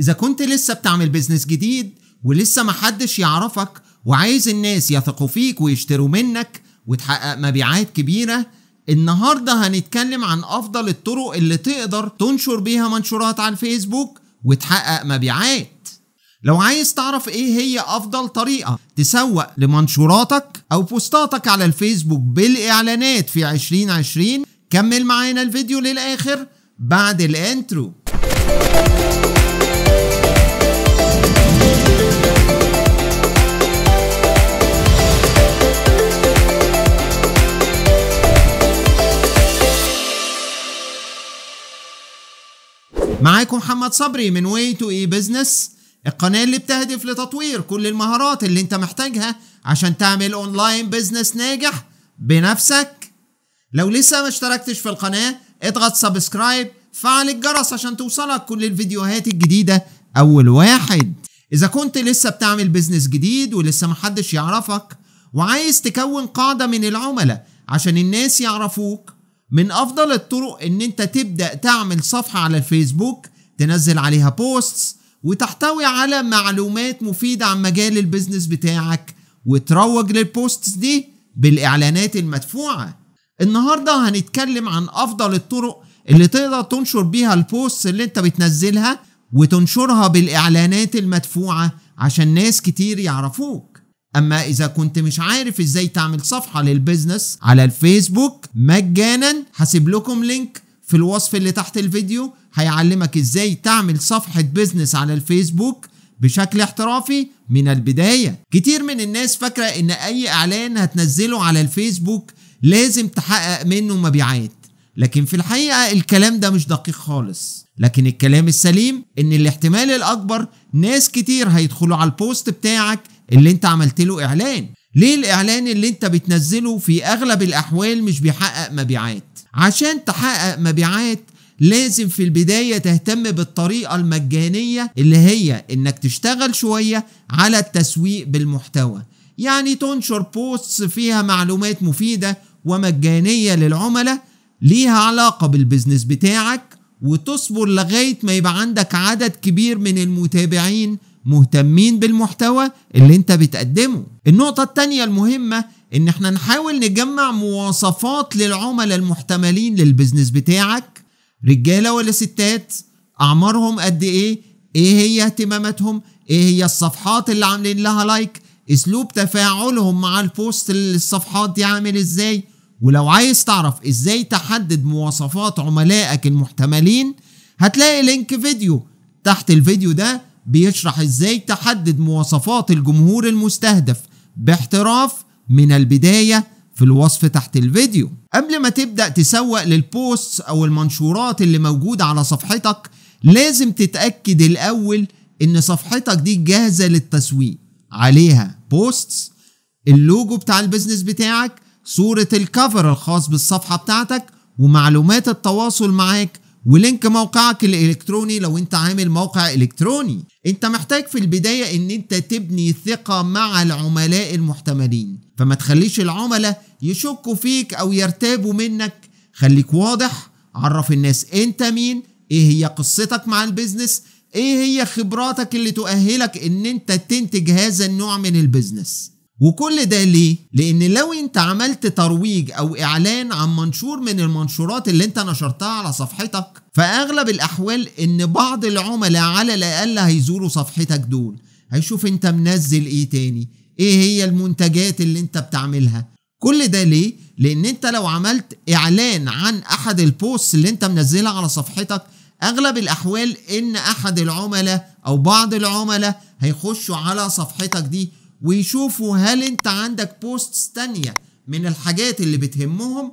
إذا كنت لسه بتعمل بيزنس جديد ولسه محدش يعرفك وعايز الناس يثقوا فيك ويشتروا منك وتحقق مبيعات كبيرة النهاردة هنتكلم عن أفضل الطرق اللي تقدر تنشر بيها منشورات على الفيسبوك وتحقق مبيعات لو عايز تعرف ايه هي افضل طريقة تسوق لمنشوراتك او بوستاتك على الفيسبوك بالاعلانات في 2020 كمل معانا الفيديو للاخر بعد الانترو معاكم محمد صبري من واي تو اي بزنس القناة اللي بتهدف لتطوير كل المهارات اللي انت محتاجها عشان تعمل اونلاين بزنس ناجح بنفسك لو لسه ما اشتركتش في القناة اضغط سبسكرايب فعل الجرس عشان توصلك كل الفيديوهات الجديدة اول واحد اذا كنت لسه بتعمل بزنس جديد ولسه محدش يعرفك وعايز تكون قاعدة من العملاء عشان الناس يعرفوك من افضل الطرق ان انت تبدأ تعمل صفحة على الفيسبوك تنزل عليها بوستس وتحتوي على معلومات مفيدة عن مجال البيزنس بتاعك وتروج للبوستس دي بالإعلانات المدفوعة النهاردة هنتكلم عن أفضل الطرق اللي تقدر تنشر بيها البوست اللي انت بتنزلها وتنشرها بالإعلانات المدفوعة عشان ناس كتير يعرفوك أما إذا كنت مش عارف إزاي تعمل صفحة للبيزنس على الفيسبوك مجانا هسيب لكم لينك في الوصف اللي تحت الفيديو هيعلمك ازاي تعمل صفحة بيزنس على الفيسبوك بشكل احترافي من البداية كتير من الناس فاكرة ان اي اعلان هتنزله على الفيسبوك لازم تحقق منه مبيعات لكن في الحقيقة الكلام ده مش دقيق خالص لكن الكلام السليم ان الاحتمال الاكبر ناس كتير هيدخلوا على البوست بتاعك اللي انت عملت له اعلان ليه الإعلان اللي أنت بتنزله في أغلب الأحوال مش بيحقق مبيعات؟ عشان تحقق مبيعات لازم في البداية تهتم بالطريقة المجانية اللي هي إنك تشتغل شوية على التسويق بالمحتوى يعني تنشر بوست فيها معلومات مفيدة ومجانية للعملاء ليها علاقة بالبزنس بتاعك وتصبر لغاية ما يبقى عندك عدد كبير من المتابعين مهتمين بالمحتوى اللي انت بتقدمه النقطة التانية المهمة ان احنا نحاول نجمع مواصفات للعملاء المحتملين للبزنس بتاعك رجالة ولا ستات اعمارهم قد ايه ايه هي اهتماماتهم ايه هي الصفحات اللي عاملين لها لايك اسلوب تفاعلهم مع البوست الصفحات دي عامل ازاي ولو عايز تعرف ازاي تحدد مواصفات عملائك المحتملين هتلاقي لينك فيديو تحت الفيديو ده بيشرح ازاي تحدد مواصفات الجمهور المستهدف باحتراف من البداية في الوصف تحت الفيديو قبل ما تبدأ تسوق للبوست أو المنشورات اللي موجودة على صفحتك لازم تتأكد الأول إن صفحتك دي جاهزة للتسويق عليها بوستس اللوجو بتاع البيزنس بتاعك صورة الكفر الخاص بالصفحة بتاعتك ومعلومات التواصل معاك ولينك موقعك الالكتروني لو انت عامل موقع الكتروني انت محتاج في البداية ان انت تبني ثقة مع العملاء المحتملين فما تخليش العملاء يشكوا فيك او يرتابوا منك خليك واضح عرف الناس انت مين ايه هي قصتك مع البيزنس ايه هي خبراتك اللي تؤهلك ان انت تنتج هذا النوع من البيزنس وكل ده ليه؟ لأن لو أنت عملت ترويج أو إعلان عن منشور من المنشورات اللي أنت نشرتها على صفحتك فأغلب الأحوال إن بعض العملاء على الأقل هيزوروا صفحتك دول هيشوف أنت منزل إيه تاني إيه هي المنتجات اللي أنت بتعملها كل ده ليه؟ لأن أنت لو عملت إعلان عن أحد البوست اللي أنت منزلها على صفحتك أغلب الأحوال إن أحد العملاء أو بعض العملاء هيخشوا على صفحتك دي ويشوفوا هل انت عندك بوستس تانية من الحاجات اللي بتهمهم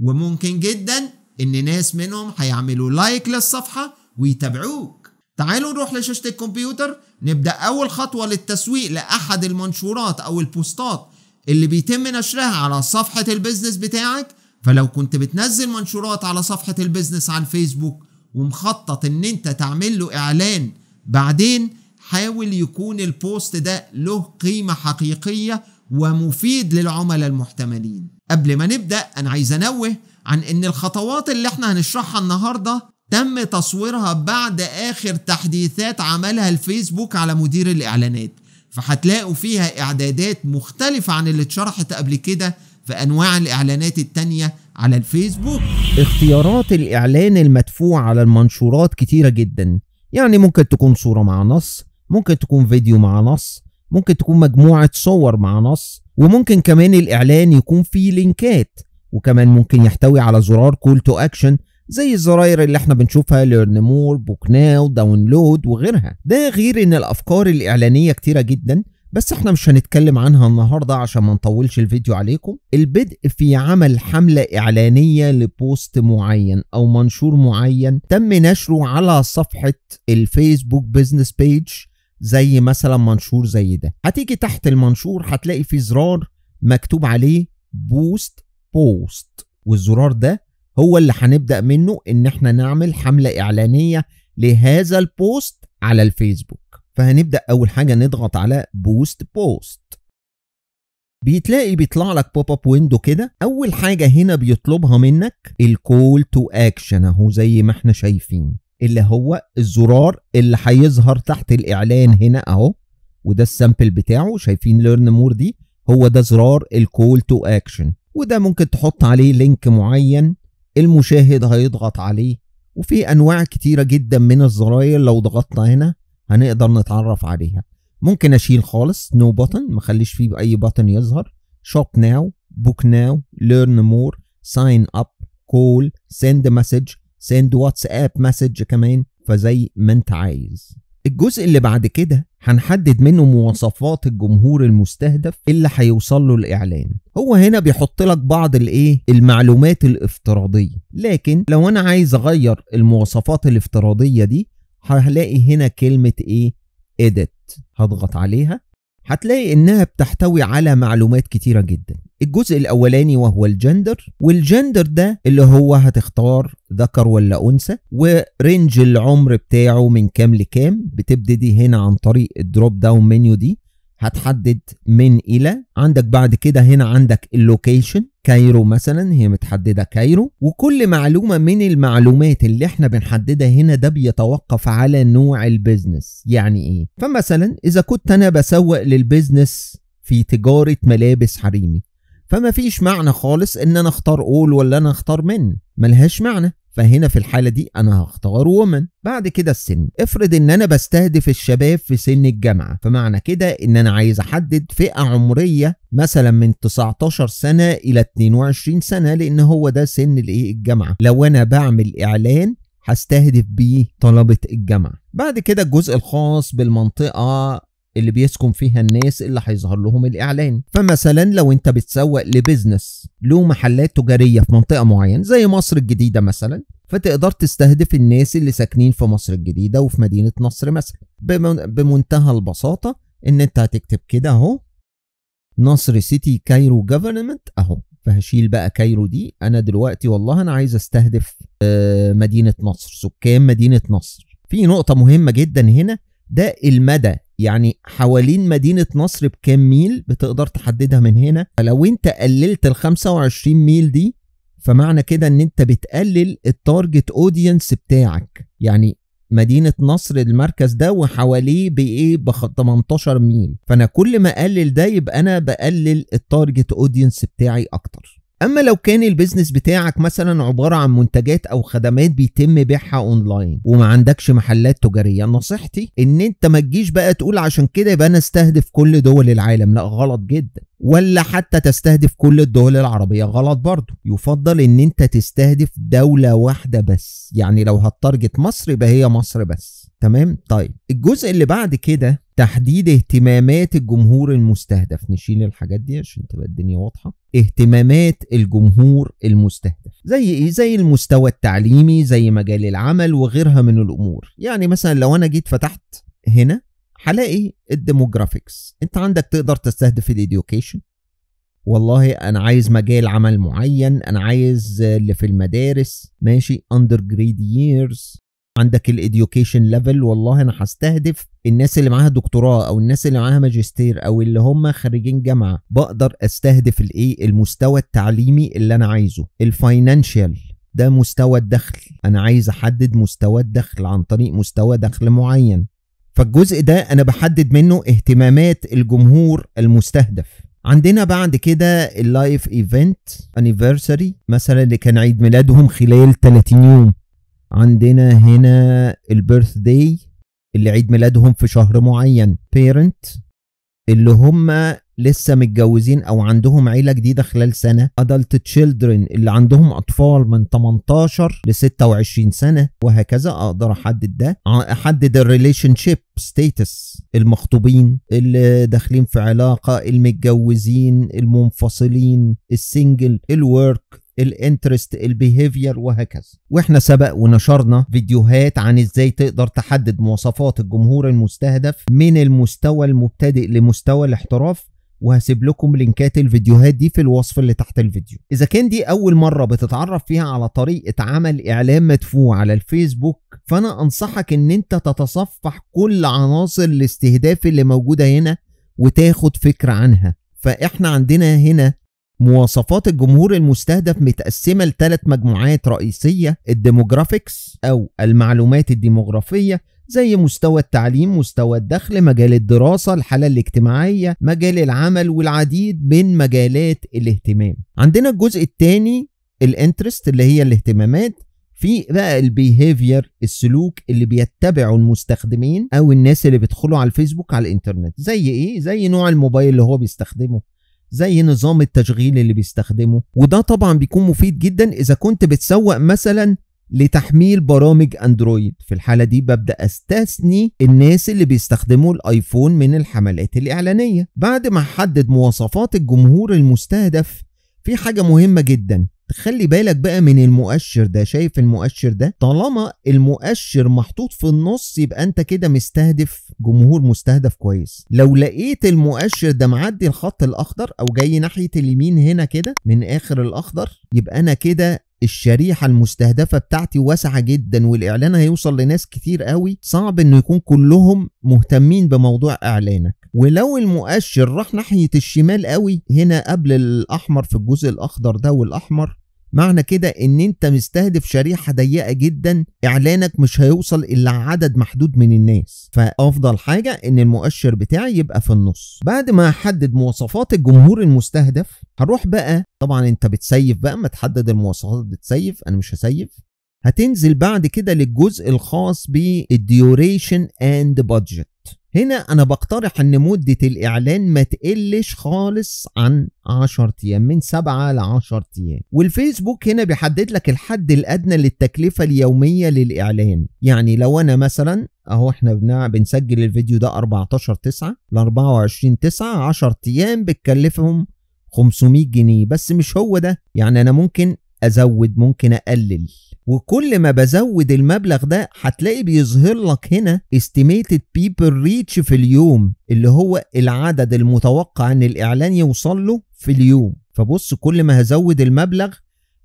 وممكن جدا ان ناس منهم هيعملوا لايك للصفحة ويتابعوك تعالوا نروح لشاشة الكمبيوتر نبدأ أول خطوة للتسويق لأحد المنشورات أو البوستات اللي بيتم نشرها على صفحة البيزنس بتاعك فلو كنت بتنزل منشورات على صفحة البيزنس على الفيسبوك ومخطط ان انت تعمل له اعلان بعدين حاول يكون البوست ده له قيمة حقيقية ومفيد للعملاء المحتملين قبل ما نبدأ أنا عايز أنوه عن أن الخطوات اللي احنا هنشرحها النهاردة تم تصويرها بعد آخر تحديثات عملها الفيسبوك على مدير الإعلانات فهتلاقوا فيها إعدادات مختلفة عن اللي اتشرحت قبل كده في أنواع الإعلانات التانية على الفيسبوك اختيارات الإعلان المدفوع على المنشورات كتيرة جدا يعني ممكن تكون صورة مع نص ممكن تكون فيديو مع نص ممكن تكون مجموعة صور مع نص وممكن كمان الإعلان يكون فيه لينكات وكمان ممكن يحتوي على زرار كول تو اكشن زي الزراير اللي احنا بنشوفها ليرن مور بوك ناو داونلود وغيرها ده غير ان الافكار الاعلانيه كتيره جدا بس احنا مش هنتكلم عنها النهارده عشان ما نطولش الفيديو عليكم البدء في عمل حمله اعلانيه لبوست معين او منشور معين تم نشره على صفحه الفيسبوك بيزنس بيج زي مثلا منشور زي ده هتيجي تحت المنشور هتلاقي في زرار مكتوب عليه بوست بوست والزرار ده هو اللي هنبدا منه ان احنا نعمل حمله اعلانيه لهذا البوست على الفيسبوك فهنبدا اول حاجه نضغط على بوست بوست بتلاقي بيطلع لك بوب اب ويندو كده اول حاجه هنا بيطلبها منك الكول تو اكشن اهو زي ما احنا شايفين اللي هو الزرار اللي هيظهر تحت الاعلان هنا اهو وده السامبل بتاعه شايفين ليرن مور دي هو ده زرار الكول تو اكشن وده ممكن تحط عليه لينك معين المشاهد هيضغط عليه وفي انواع كتيره جدا من الزراير لو ضغطنا هنا هنقدر نتعرف عليها ممكن اشيل خالص نو بوتن ما اخليش فيه اي بوتن يظهر شوب ناو بوك ناو ليرن مور ساين اب كول سند مسج سند واتساب مسج كمان فزي ما انت عايز الجزء اللي بعد كده هنحدد منه مواصفات الجمهور المستهدف اللي هيوصل له الاعلان هو هنا بيحط لك بعض الايه المعلومات الافتراضيه لكن لو انا عايز اغير المواصفات الافتراضيه دي هلاقي هنا كلمه ايه edit هضغط عليها هتلاقي انها بتحتوي على معلومات كتيره جدا الجزء الاولاني وهو الجندر والجندر ده اللي هو هتختار ذكر ولا انثى ورينج العمر بتاعه من كام لكام بتبتدي هنا عن طريق الدروب داون منيو دي هتحدد من الى عندك بعد كده هنا عندك اللوكيشن كايرو مثلا هي متحدده كايرو وكل معلومه من المعلومات اللي احنا بنحددها هنا ده بيتوقف على نوع البيزنس يعني ايه فمثلا اذا كنت انا بسوق للبيزنس في تجاره ملابس حريمي فما فيش معنى خالص ان انا اختار اول ولا انا اختار من ملهاش معنى فهنا في الحالة دي أنا هختار وومن بعد كده السن افرض إن أنا بستهدف الشباب في سن الجامعة فمعنى كده إن أنا عايز أحدد فئة عمرية مثلا من 19 سنة إلى 22 سنة لأن هو ده سن الإيه الجامعة لو أنا بعمل إعلان هستهدف بيه طلبة الجامعة بعد كده الجزء الخاص بالمنطقة اللي بيسكن فيها الناس اللي هيظهر لهم الاعلان فمثلا لو انت بتسوق لبزنس له محلات تجاريه في منطقه معينه زي مصر الجديده مثلا فتقدر تستهدف الناس اللي ساكنين في مصر الجديده وفي مدينه نصر مثلا بمنتهى البساطه ان انت هتكتب كده اهو نصر سيتي كايرو جفرنمنت اهو فهشيل بقى كايرو دي انا دلوقتي والله انا عايز استهدف آه، مدينه نصر سكان مدينه نصر في نقطه مهمه جدا هنا ده المدى يعني حوالين مدينة نصر بكام ميل بتقدر تحددها من هنا فلو انت قللت ال 25 ميل دي فمعنى كده ان انت بتقلل التارجت اودينس بتاعك يعني مدينة نصر المركز ده وحواليه بإيه ب 18 ميل فأنا كل ما أقلل ده يبقى أنا بقلل التارجت أودينس بتاعي أكتر اما لو كان البيزنس بتاعك مثلا عباره عن منتجات او خدمات بيتم بيعها اونلاين وما عندكش محلات تجاريه نصيحتي ان انت ما تجيش بقى تقول عشان كده يبقى انا استهدف كل دول العالم لا غلط جدا ولا حتى تستهدف كل الدول العربية غلط برضه يفضل ان انت تستهدف دولة واحدة بس يعني لو هتارجت مصر يبقى هي مصر بس تمام طيب الجزء اللي بعد كده تحديد اهتمامات الجمهور المستهدف نشيل الحاجات دي عشان تبقى الدنيا واضحة اهتمامات الجمهور المستهدف زي ايه زي المستوى التعليمي زي مجال العمل وغيرها من الامور يعني مثلا لو انا جيت فتحت هنا هلاقي الديموغرافيكس انت عندك تقدر تستهدف الاديوكيشن والله انا عايز مجال عمل معين انا عايز اللي في المدارس ماشي اندر جريد ييرز عندك الاديوكيشن ليفل والله انا هستهدف الناس اللي معاها دكتوراه او الناس اللي معاها ماجستير او اللي هم خريجين جامعه بقدر استهدف الايه المستوى التعليمي اللي انا عايزه الفاينانشال ده مستوى الدخل انا عايز احدد مستوى الدخل عن طريق مستوى دخل معين فالجزء ده انا بحدد منه اهتمامات الجمهور المستهدف عندنا بعد كده اللايف ايفنت انيفرساري مثلا اللي كان عيد ميلادهم خلال 30 يوم عندنا هنا البيرث داي اللي عيد ميلادهم في شهر معين بيرنت اللي هم لسه متجوزين او عندهم عيله جديده خلال سنه ادلت تشيلدرن اللي عندهم اطفال من 18 ل 26 سنه وهكذا اقدر احدد ده احدد الريليشن شيب ستيتس المخطوبين اللي داخلين في علاقه المتجوزين المنفصلين السنجل الورك الانترست البيهيفير وهكذا واحنا سبق ونشرنا فيديوهات عن ازاي تقدر تحدد مواصفات الجمهور المستهدف من المستوى المبتدئ لمستوى الاحتراف وهسيب لكم لينكات الفيديوهات دي في الوصف اللي تحت الفيديو اذا كان دي اول مره بتتعرف فيها على طريقه عمل اعلان مدفوع على الفيسبوك فانا انصحك ان انت تتصفح كل عناصر الاستهداف اللي موجوده هنا وتاخد فكره عنها فاحنا عندنا هنا مواصفات الجمهور المستهدف متقسمة لثلاث مجموعات رئيسية الديموغرافيكس أو المعلومات الديموغرافية زي مستوى التعليم مستوى الدخل مجال الدراسة الحالة الاجتماعية مجال العمل والعديد من مجالات الاهتمام عندنا الجزء الثاني الانترست اللي هي الاهتمامات في بقى البيهيفير السلوك اللي بيتبعه المستخدمين او الناس اللي بيدخلوا على الفيسبوك على الانترنت زي ايه زي نوع الموبايل اللي هو بيستخدمه زي نظام التشغيل اللي بيستخدمه وده طبعا بيكون مفيد جدا اذا كنت بتسوق مثلا لتحميل برامج اندرويد في الحالة دي ببدأ استثني الناس اللي بيستخدموا الايفون من الحملات الاعلانية بعد ما احدد مواصفات الجمهور المستهدف في حاجة مهمة جدا خلي بالك بقى من المؤشر ده شايف المؤشر ده طالما المؤشر محطوط في النص يبقى انت كده مستهدف جمهور مستهدف كويس لو لقيت المؤشر ده معدي الخط الاخضر او جاي ناحيه اليمين هنا كده من اخر الاخضر يبقى انا كده الشريحة المستهدفة بتاعتي واسعة جدا والإعلان هيوصل لناس كتير قوي صعب إنه يكون كلهم مهتمين بموضوع إعلانك ولو المؤشر راح ناحية الشمال قوي هنا قبل الأحمر في الجزء الأخضر ده والأحمر معنى كده ان انت مستهدف شريحه ضيقه جدا اعلانك مش هيوصل الا عدد محدود من الناس فافضل حاجه ان المؤشر بتاعي يبقى في النص بعد ما احدد مواصفات الجمهور المستهدف هروح بقى طبعا انت بتسيف بقى ما تحدد المواصفات بتسيف انا مش هسيف هتنزل بعد كده للجزء الخاص بالديوريشن اند بادجت هنا انا بقترح ان مدة الاعلان ما تقلش خالص عن 10 ايام من 7 ل 10 ايام والفيسبوك هنا بيحدد لك الحد الادنى للتكلفة اليومية للاعلان يعني لو انا مثلا اهو احنا بنع... بنسجل الفيديو ده 14 9 ل 24 9 10 ايام بتكلفهم 500 جنيه بس مش هو ده يعني انا ممكن ازود ممكن اقلل وكل ما بزود المبلغ ده هتلاقي بيظهر لك هنا estimated people reach في اليوم اللي هو العدد المتوقع ان الاعلان يوصل له في اليوم فبص كل ما هزود المبلغ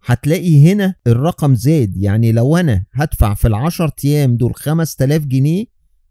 هتلاقي هنا الرقم زاد يعني لو انا هدفع في العشر ايام دول 5000 جنيه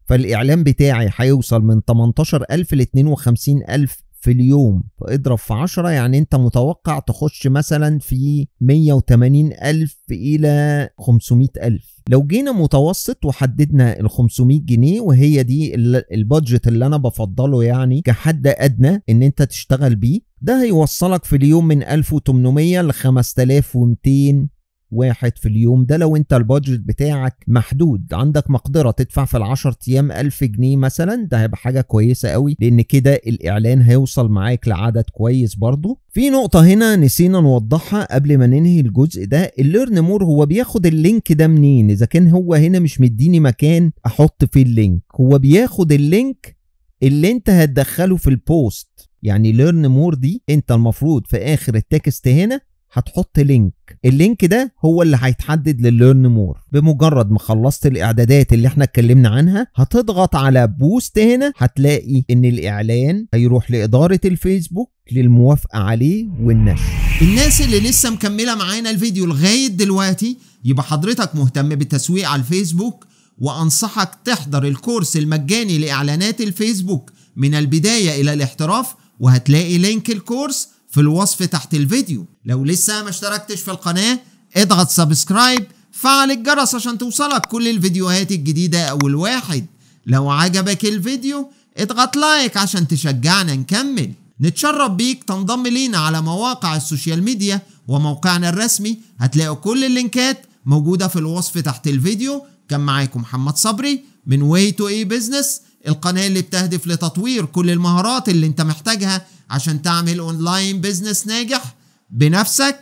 فالاعلان بتاعي هيوصل من 18000 ل 52000 في اليوم فاضرب في 10 يعني انت متوقع تخش مثلا في 180 ألف إلى 500 ألف لو جينا متوسط وحددنا ال 500 جنيه وهي دي البادجت اللي أنا بفضله يعني كحد أدنى إن أنت تشتغل بيه ده هيوصلك في اليوم من 1800 ل 5200 واحد في اليوم ده لو انت البادجت بتاعك محدود عندك مقدرة تدفع في العشر ايام ألف جنيه مثلا ده هيبقى حاجة كويسة قوي لان كده الاعلان هيوصل معاك لعدد كويس برضه في نقطة هنا نسينا نوضحها قبل ما ننهي الجزء ده الليرن مور هو بياخد اللينك ده منين اذا كان هو هنا مش مديني مكان احط فيه اللينك هو بياخد اللينك اللي انت هتدخله في البوست يعني ليرن مور دي انت المفروض في اخر التكست هنا هتحط لينك اللينك ده هو اللي هيتحدد للليرن مور بمجرد ما خلصت الاعدادات اللي احنا اتكلمنا عنها هتضغط على بوست هنا هتلاقي ان الاعلان هيروح لاداره الفيسبوك للموافقه عليه والنشر الناس اللي لسه مكمله معانا الفيديو لغايه دلوقتي يبقى حضرتك مهتم بالتسويق على الفيسبوك وانصحك تحضر الكورس المجاني لاعلانات الفيسبوك من البدايه الى الاحتراف وهتلاقي لينك الكورس في الوصف تحت الفيديو لو لسه ما اشتركتش في القناة اضغط سبسكرايب فعل الجرس عشان توصلك كل الفيديوهات الجديدة أول واحد لو عجبك الفيديو اضغط لايك عشان تشجعنا نكمل نتشرف بيك تنضم لينا على مواقع السوشيال ميديا وموقعنا الرسمي هتلاقوا كل اللينكات موجودة في الوصف تحت الفيديو كان معاكم محمد صبري من واي تو اي بزنس القناة اللي بتهدف لتطوير كل المهارات اللي انت محتاجها عشان تعمل اونلاين بيزنس ناجح بنفسك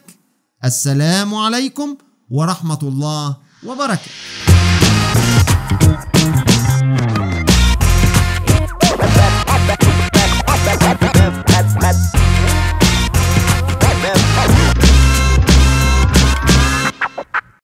السلام عليكم ورحمه الله وبركاته